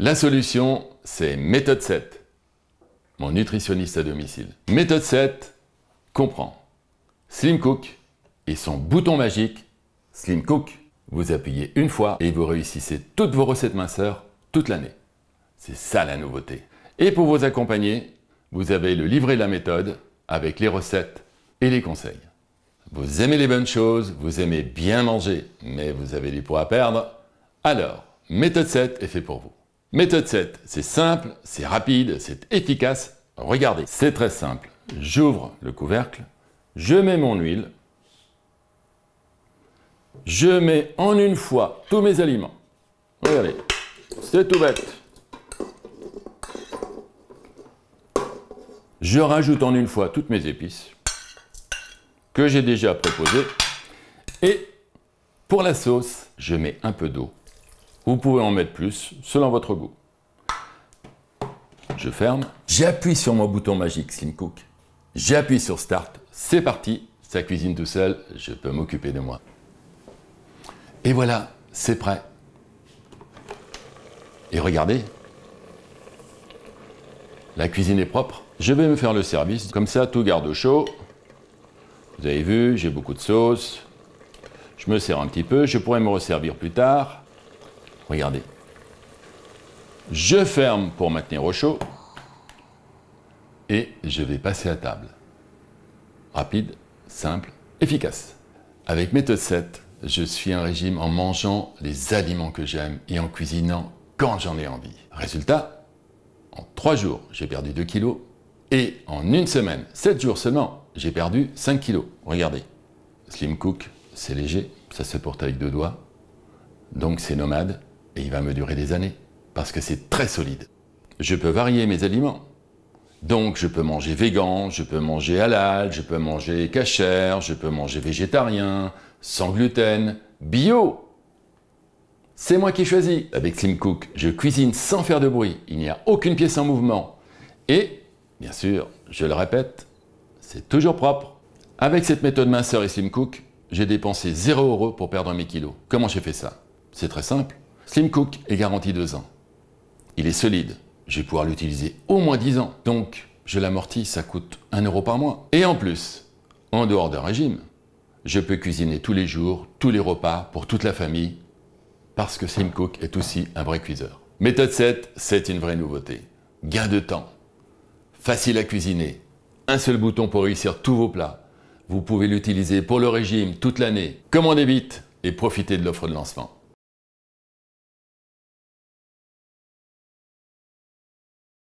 La solution, c'est méthode 7. Mon nutritionniste à domicile. Méthode 7 comprend Slim Cook et son bouton magique Slim Cook. Vous appuyez une fois et vous réussissez toutes vos recettes minceurs toute l'année. C'est ça la nouveauté. Et pour vous accompagner, vous avez le livret de la méthode avec les recettes et les conseils. Vous aimez les bonnes choses, vous aimez bien manger, mais vous avez du poids à perdre. Alors, méthode 7 est fait pour vous. Méthode 7, c'est simple, c'est rapide, c'est efficace. Regardez, c'est très simple. J'ouvre le couvercle, je mets mon huile, je mets en une fois tous mes aliments. Regardez, c'est tout bête. Je rajoute en une fois toutes mes épices que j'ai déjà proposées. Et pour la sauce, je mets un peu d'eau vous pouvez en mettre plus, selon votre goût. Je ferme. J'appuie sur mon bouton magique Slim Cook. J'appuie sur Start. C'est parti. Ça cuisine tout seul. Je peux m'occuper de moi. Et voilà, c'est prêt. Et regardez, la cuisine est propre. Je vais me faire le service, comme ça tout garde au chaud. Vous avez vu, j'ai beaucoup de sauce. Je me sers un petit peu, je pourrais me resservir plus tard. Regardez. Je ferme pour maintenir au chaud et je vais passer à table. Rapide, simple, efficace. Avec méthode 7, je suis un régime en mangeant les aliments que j'aime et en cuisinant quand j'en ai envie. Résultat, en 3 jours, j'ai perdu 2 kilos et en une semaine, 7 jours seulement, j'ai perdu 5 kilos. Regardez. Slim Cook, c'est léger, ça se porte avec deux doigts, donc c'est nomade. Et il va me durer des années, parce que c'est très solide. Je peux varier mes aliments. Donc je peux manger végan, je peux manger halal, je peux manger cachère, je peux manger végétarien, sans gluten, bio. C'est moi qui choisis. Avec Slim Cook, je cuisine sans faire de bruit. Il n'y a aucune pièce en mouvement. Et, bien sûr, je le répète, c'est toujours propre. Avec cette méthode minceur et Slim Cook, j'ai dépensé 0 euros pour perdre mes kilos. Comment j'ai fait ça C'est très simple. Slim Cook est garanti 2 ans. Il est solide. Je vais pouvoir l'utiliser au moins 10 ans. Donc, je l'amortis, ça coûte 1 euro par mois. Et en plus, en dehors d'un régime, je peux cuisiner tous les jours, tous les repas, pour toute la famille, parce que Slim Cook est aussi un vrai cuiseur. Méthode 7, c'est une vraie nouveauté. Gain de temps. Facile à cuisiner. Un seul bouton pour réussir tous vos plats. Vous pouvez l'utiliser pour le régime toute l'année. Commandez vite et profitez de l'offre de lancement.